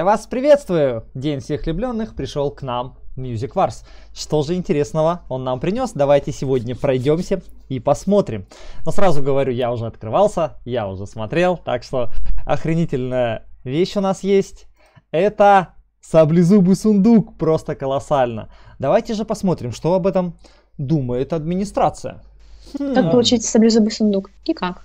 Я вас приветствую! День всех влюбленных пришел к нам Music Wars. Что же интересного он нам принес? Давайте сегодня пройдемся и посмотрим. Но сразу говорю, я уже открывался, я уже смотрел, так что охренительная вещь у нас есть. Это саблезубый сундук, просто колоссально. Давайте же посмотрим, что об этом думает администрация. Как хм. получить саблезубый сундук и как?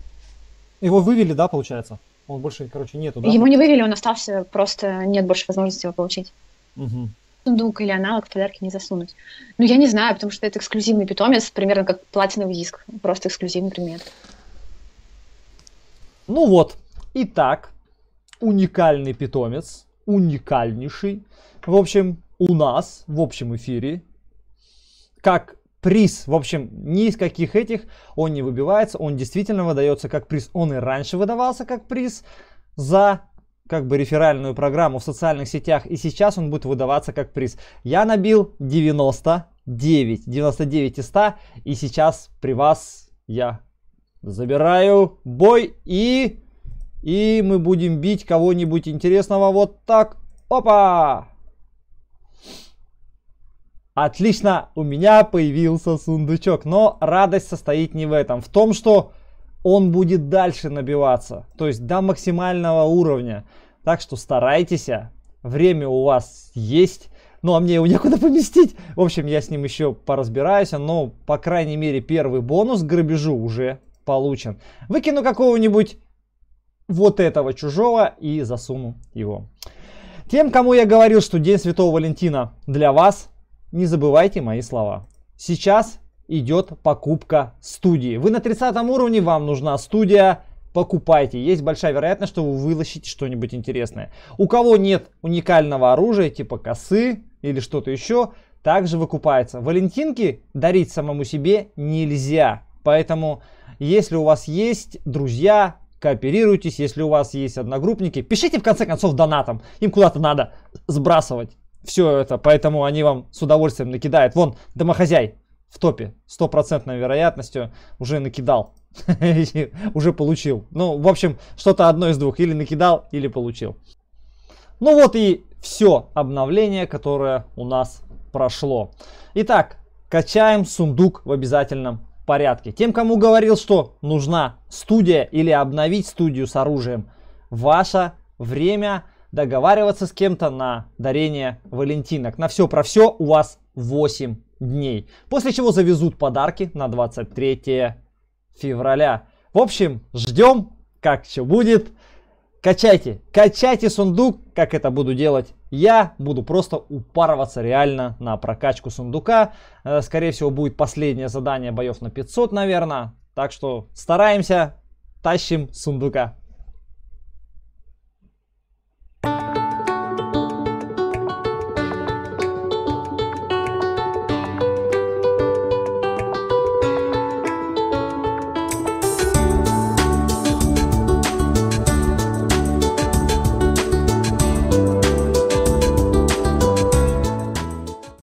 Его вывели, да, получается? Он больше, короче, нету, да? Его не вывели, он остался, просто нет больше возможности его получить. Угу. Сундук или аналог в подарки не засунуть. Ну, я не знаю, потому что это эксклюзивный питомец, примерно как платиновый диск. Просто эксклюзивный пример. Ну вот, итак, уникальный питомец, уникальнейший. В общем, у нас в общем эфире, как приз. В общем, ни из каких этих он не выбивается, он действительно выдается как приз. Он и раньше выдавался как приз за как бы реферальную программу в социальных сетях, и сейчас он будет выдаваться как приз. Я набил 99, 99 из 100, и сейчас при вас я забираю бой, и, и мы будем бить кого-нибудь интересного вот так. Опа! Отлично, у меня появился сундучок, но радость состоит не в этом, в том, что он будет дальше набиваться, то есть до максимального уровня. Так что старайтесь, время у вас есть, ну а мне его некуда поместить. В общем, я с ним еще поразбираюсь, но по крайней мере первый бонус к грабежу уже получен. Выкину какого-нибудь вот этого чужого и засуну его. Тем, кому я говорил, что День Святого Валентина для вас – не забывайте мои слова. Сейчас идет покупка студии. Вы на 30 уровне, вам нужна студия, покупайте. Есть большая вероятность, что вы вылащите что-нибудь интересное. У кого нет уникального оружия, типа косы или что-то еще, также выкупается. Валентинки дарить самому себе нельзя. Поэтому, если у вас есть друзья, кооперируйтесь. Если у вас есть одногруппники, пишите в конце концов донатом. Им куда-то надо сбрасывать все это, поэтому они вам с удовольствием накидают. Вон, домохозяй в топе, стопроцентной вероятностью уже накидал, уже получил. Ну, в общем, что-то одно из двух, или накидал, или получил. Ну вот и все обновление, которое у нас прошло. Итак, качаем сундук в обязательном порядке. Тем, кому говорил, что нужна студия или обновить студию с оружием, ваше время – договариваться с кем-то на дарение валентинок. На все про все у вас 8 дней. После чего завезут подарки на 23 февраля. В общем, ждем, как все будет. Качайте, качайте сундук, как это буду делать я. Буду просто упарываться реально на прокачку сундука. Э, скорее всего, будет последнее задание боев на 500, наверное. Так что стараемся, тащим сундука.